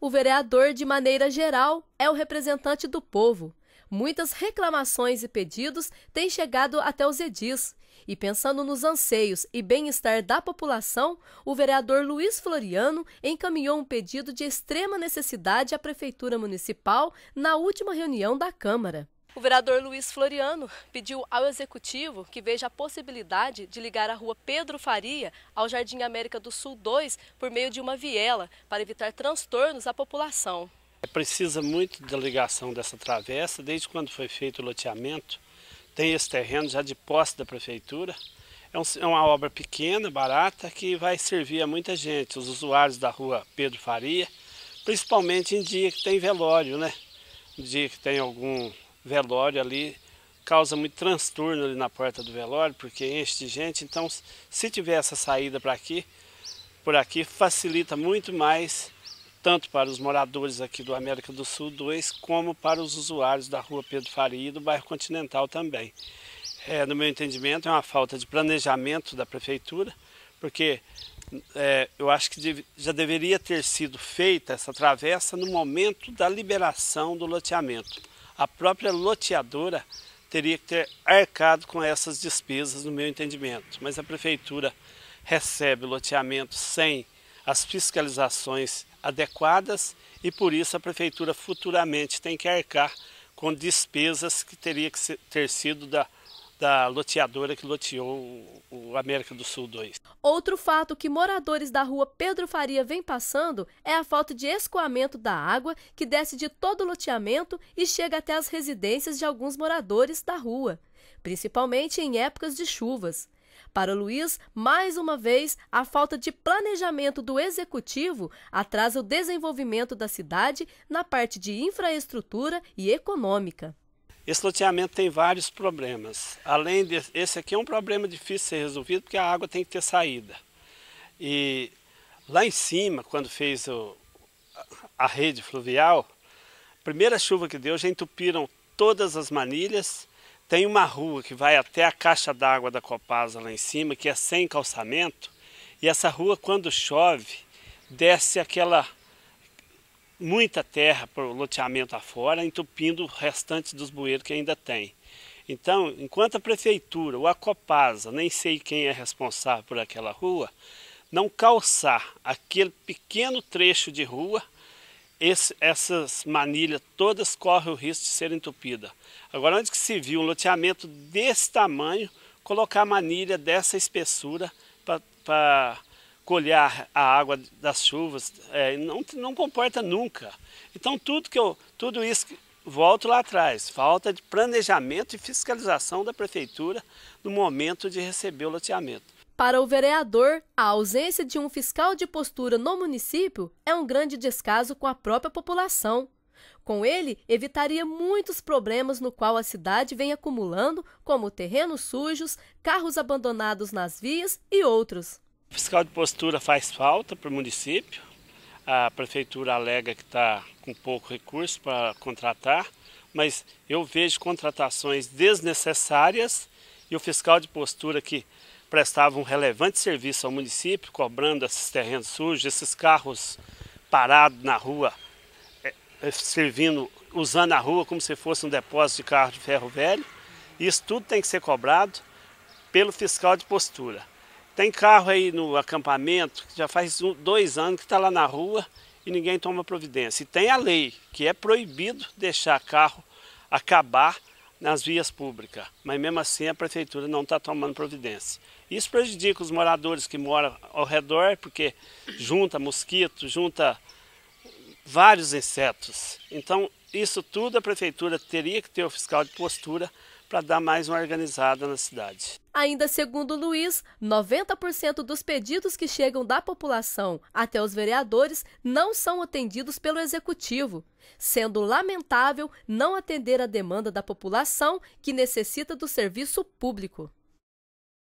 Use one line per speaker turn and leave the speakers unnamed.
o vereador, de maneira geral, é o representante do povo. Muitas reclamações e pedidos têm chegado até os edis. E pensando nos anseios e bem-estar da população, o vereador Luiz Floriano encaminhou um pedido de extrema necessidade à Prefeitura Municipal na última reunião da Câmara. O vereador Luiz Floriano pediu ao executivo que veja a possibilidade de ligar a rua Pedro Faria ao Jardim América do Sul 2 por meio de uma viela para evitar transtornos à população.
É, precisa muito da ligação dessa travessa, desde quando foi feito o loteamento. Tem esse terreno já de posse da prefeitura. É, é, uma obra pequena, barata, que vai servir a muita gente, os usuários da rua Pedro Faria, principalmente em dia que tem velório, né? Em dia que tem algum velório ali causa muito transtorno ali na porta do velório, porque enche de gente. Então, se tiver essa saída para aqui, por aqui facilita muito mais tanto para os moradores aqui do América do Sul 2, como para os usuários da Rua Pedro Faria e do bairro Continental também. É, no meu entendimento, é uma falta de planejamento da prefeitura, porque é, eu acho que já deveria ter sido feita essa travessa no momento da liberação do loteamento a própria loteadora teria que ter arcado com essas despesas, no meu entendimento. Mas a prefeitura recebe o loteamento sem as fiscalizações adequadas e por isso a prefeitura futuramente tem que arcar com despesas que teria que ter sido da da loteadora que loteou o América do Sul 2.
Outro fato que moradores da rua Pedro Faria vem passando é a falta de escoamento da água que desce de todo o loteamento e chega até as residências de alguns moradores da rua, principalmente em épocas de chuvas. Para o Luiz, mais uma vez, a falta de planejamento do executivo atrasa o desenvolvimento da cidade na parte de infraestrutura e econômica.
Esse loteamento tem vários problemas. Além desse, esse aqui é um problema difícil de ser resolvido porque a água tem que ter saída. E lá em cima, quando fez o, a rede fluvial, primeira chuva que deu, já entupiram todas as manilhas. Tem uma rua que vai até a caixa d'água da Copasa lá em cima, que é sem calçamento. E essa rua, quando chove, desce aquela muita terra para o loteamento afora, entupindo o restante dos bueiros que ainda tem. Então, enquanto a prefeitura, o Acopasa, nem sei quem é responsável por aquela rua, não calçar aquele pequeno trecho de rua, esse, essas manilhas todas correm o risco de serem entupidas. Agora, onde que se viu um loteamento desse tamanho, colocar manilha dessa espessura para colher a água das chuvas, é, não, não comporta nunca. Então tudo que eu, tudo isso volto lá atrás, falta de planejamento e fiscalização da prefeitura no momento de receber o loteamento.
Para o vereador, a ausência de um fiscal de postura no município é um grande descaso com a própria população. Com ele, evitaria muitos problemas no qual a cidade vem acumulando, como terrenos sujos, carros abandonados nas vias e outros.
O fiscal de postura faz falta para o município. A prefeitura alega que está com pouco recurso para contratar, mas eu vejo contratações desnecessárias e o fiscal de postura que prestava um relevante serviço ao município, cobrando esses terrenos sujos, esses carros parados na rua, é, é, servindo, usando a rua como se fosse um depósito de carro de ferro velho. Isso tudo tem que ser cobrado pelo fiscal de postura. Tem carro aí no acampamento, que já faz um, dois anos que está lá na rua e ninguém toma providência. E tem a lei, que é proibido deixar carro acabar nas vias públicas, mas mesmo assim a prefeitura não está tomando providência. Isso prejudica os moradores que moram ao redor, porque junta mosquito, junta vários insetos. Então, isso tudo a prefeitura teria que ter o fiscal de postura para dar mais uma organizada na cidade.
Ainda segundo Luiz, 90% dos pedidos que chegam da população até os vereadores não são atendidos pelo executivo, sendo lamentável não atender a demanda da população que necessita do serviço público.